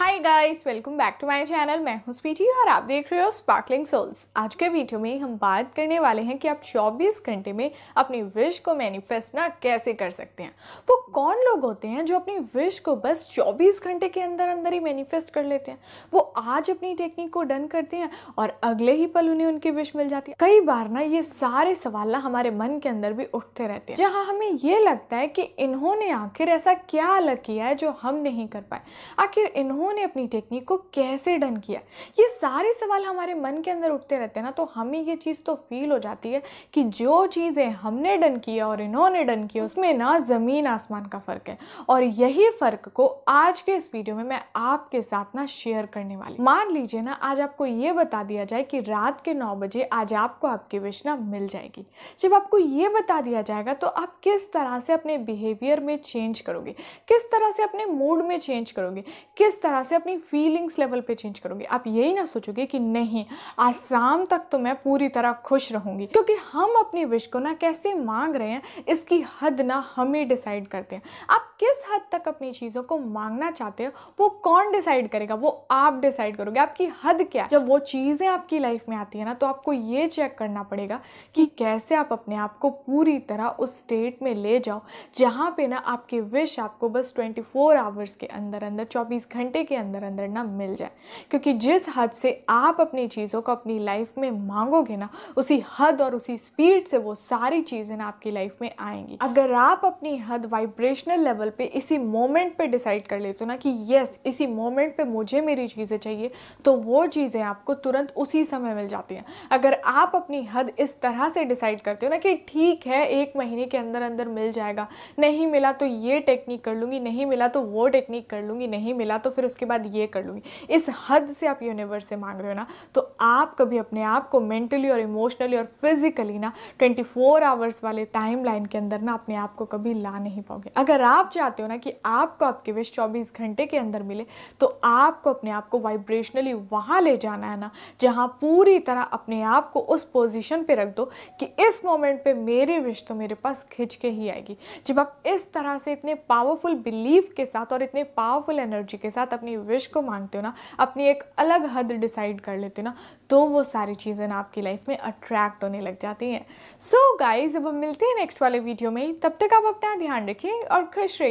hi guys welcome back to my channel मैं हूं स्वीटी और आप देख रहे हो स्पार्कलिंग सोल्स आज के वीडियो में हम बात करने वाले हैं कि आप 24 घंटे में अपनी विश को मैनिफेस्ट ना कैसे कर सकते हैं वो कौन लोग होते हैं जो अपनी विश को बस 24 घंटे के अंदर अंदर ही मैनिफेस्ट कर लेते हैं वो आज अपनी टेक्निक को डन करते हैं और अगले ही पल उन्हें उनकी विश मिल जाती है कई बार ना ये सारे सवाल ना हमारे मन के अंदर भी उठते रहते हैं जहाँ हमें ये लगता है कि इन्होंने आखिर ऐसा क्या अलग किया है जो हम नहीं कर पाए आखिर इन्होंने उन्होंने अपनी टेक्निक को कैसे डन किया ये सारे सवाल हमारे मन के अंदर उठते रहते हैं ना तो हमें ये चीज़ तो फील हो जाती है कि जो चीज़ें हमने डन किया और इन्होंने डन किया उसमें ना ज़मीन आसमान का फ़र्क है और यही फ़र्क को आज के इस वीडियो में मैं आपके साथ ना शेयर करने वाली मान लीजिए ना आज आपको ये बता दिया जाए कि रात के नौ बजे आज आपको आपकी विश ना मिल जाएगी जब आपको ये बता दिया जाएगा तो आप किस तरह से अपने बिहेवियर में चेंज करोगे किस तरह से अपने मूड में चेंज करोगे किस तरह तरह से अपनी फीलिंग्स लेवल पे चेंज करोगे आप यही ना सोचोगे कि नहीं आज शाम तक तो मैं पूरी तरह खुश रहूंगी क्योंकि हम अपनी विश को ना कैसे मांग रहे हैं इसकी हद ना हम ही डिसाइड करते हैं आप किस हद तक अपनी चीज़ों को मांगना चाहते हो वो कौन डिसाइड करेगा वो आप डिसाइड करोगे आपकी हद क्या है जब वो चीज़ें आपकी लाइफ में आती है ना तो आपको ये चेक करना पड़ेगा कि कैसे आप अपने आप को पूरी तरह उस स्टेट में ले जाओ जहां पे ना आपकी विश आपको बस 24 फोर आवर्स के अंदर अंदर चौबीस घंटे के अंदर अंदर ना मिल जाए क्योंकि जिस हद से आप अपनी चीज़ों को अपनी लाइफ में मांगोगे ना उसी हद और उसी स्पीड से वो सारी चीज़ें ना आपकी लाइफ में आएंगी अगर आप अपनी हद वाइब्रेशनल लेवल लेवल पे इसी मोमेंट पे डिसाइड कर लेते हो ना कि यस इसी मोमेंट पे मुझे मेरी चीज़ें चाहिए तो वो चीज़ें आपको तुरंत उसी समय मिल जाती हैं अगर आप अपनी हद इस तरह से डिसाइड करते हो ना कि ठीक है एक महीने के अंदर अंदर मिल जाएगा नहीं मिला तो ये टेक्निक कर लूँगी नहीं मिला तो वो टेक्निक कर लूँगी नहीं मिला तो फिर उसके बाद ये कर लूँगी इस हद से आप यूनिवर्स से मांग रहे हो ना तो आप कभी अपने आप को मेंटली और इमोशनली और फिजिकली ना ट्वेंटी आवर्स वाले टाइम के अंदर ना अपने आप को कभी ला नहीं पाओगे अगर आप चाहते हो ना कि आपको आपके विश 24 घंटे के अंदर मिले तो आपको अपने आप को वाइब्रेशनली वहाँ ले जाना है ना जहाँ पूरी तरह अपने आप को उस पोजीशन पे रख दो कि इस मोमेंट पे मेरी विश तो मेरे पास खिंच के ही आएगी जब आप इस तरह से इतने पावरफुल बिलीव के साथ और इतने पावरफुल एनर्जी के साथ अपनी विश को मांगते हो ना अपनी एक अलग हद डिसाइड कर लेते हो ना तो वो सारी चीज़ें ना आपकी लाइफ में अट्रैक्ट होने लग जाती हैं सो गाइज अब हम मिलते हैं नेक्स्ट वाले वीडियो में तब तक आप अपना ध्यान रखिए और खुश रहिए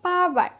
八百